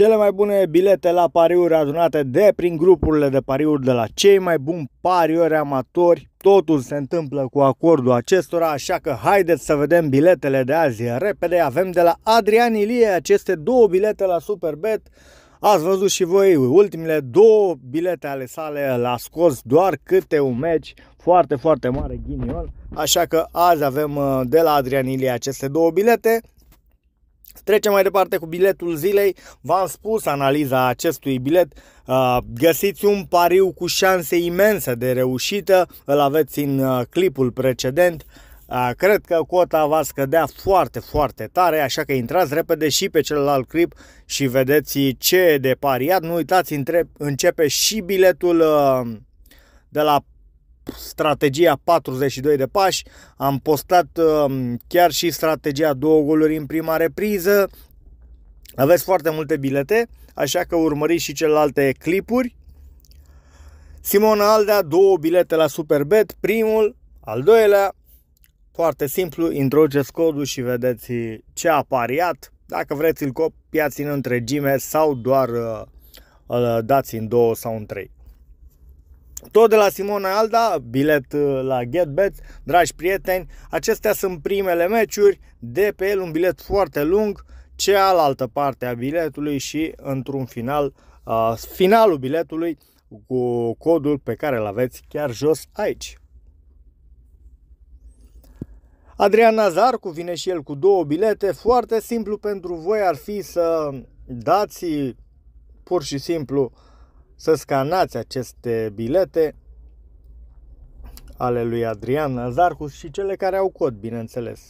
Cele mai bune bilete la pariuri adunate de prin grupurile de pariuri de la cei mai buni pariori amatori. Totul se întâmplă cu acordul acestora, așa că haideți să vedem biletele de azi repede. Avem de la Adrian Ilie aceste două bilete la Superbet. Ați văzut și voi ultimele două bilete ale sale l-a scos doar câte un meci foarte, foarte mare ghinion. Așa că azi avem uh, de la Adrian Ilie aceste două bilete. Trecem mai departe cu biletul zilei. V-am spus analiza acestui bilet. Uh, găsiți un pariu cu șanse imense de reușită. Îl aveți în uh, clipul precedent. Uh, cred că cota va scădea foarte, foarte tare, așa că intrați repede și pe celălalt clip și vedeți ce e de pariat. Nu uitați, începe și biletul de la strategia 42 de pași, am postat um, chiar și strategia două goluri în prima repriză. Aveți foarte multe bilete, așa că urmăriți și celelalte clipuri. Simona Aldea, două bilete la Superbet, primul, al doilea, foarte simplu, introduceți codul și vedeți ce a pariat. Dacă vreți, îl copiați în întregime sau doar uh, dați în două sau în trei. Tot de la Simona Alda, bilet uh, la GetBet, dragi prieteni, acestea sunt primele meciuri, de pe el un bilet foarte lung, cealaltă parte a biletului și într-un final, uh, finalul biletului cu codul pe care îl aveți chiar jos aici. Adrian Nazar vine și el cu două bilete, foarte simplu pentru voi ar fi să dați pur și simplu uh, să scanați aceste bilete ale lui Adrian Nazarcu și cele care au cod, bineînțeles.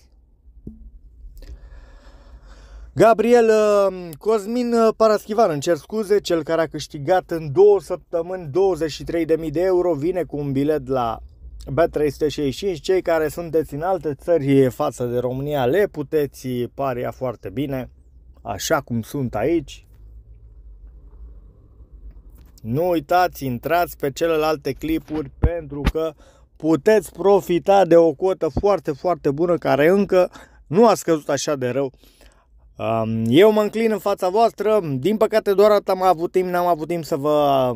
Gabriel uh, Cosmin uh, Paraschivan, în cer scuze, cel care a câștigat în două săptămâni 23.000 de euro, vine cu un bilet la B365. Cei care sunteți în alte țări față de România le puteți paria foarte bine, așa cum sunt aici. Nu uitați, intrați pe celelalte clipuri pentru că puteți profita de o cotă foarte, foarte bună care încă nu a scăzut așa de rău. Eu mă înclin în fața voastră, din păcate doar atât am avut timp, n-am avut timp să vă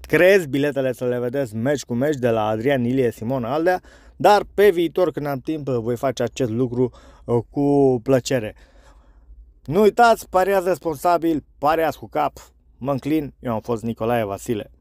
creez biletele să le vedeți meci cu meci de la Adrian Ilie Simona Aldea, dar pe viitor când am timp voi face acest lucru uh, cu plăcere. Nu uitați, pariați responsabil, pariați cu cap. Mă înclin, eu am fost Nicolae Vasile.